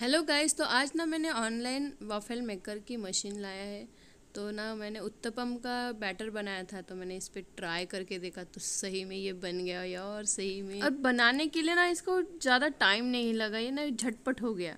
hello guys तो आज ना मैंने ऑनलाइन वॉफेल मेकर की मशीन लाया है तो ना मैंने उत्तपम का बैटर बनाया था तो मैंने इस पर ट्राई करके देखा तो सही में ये बन गया यार सही में और बनाने के लिए ना इसको ज़्यादा टाइम नहीं लगा ये ना झटपट हो गया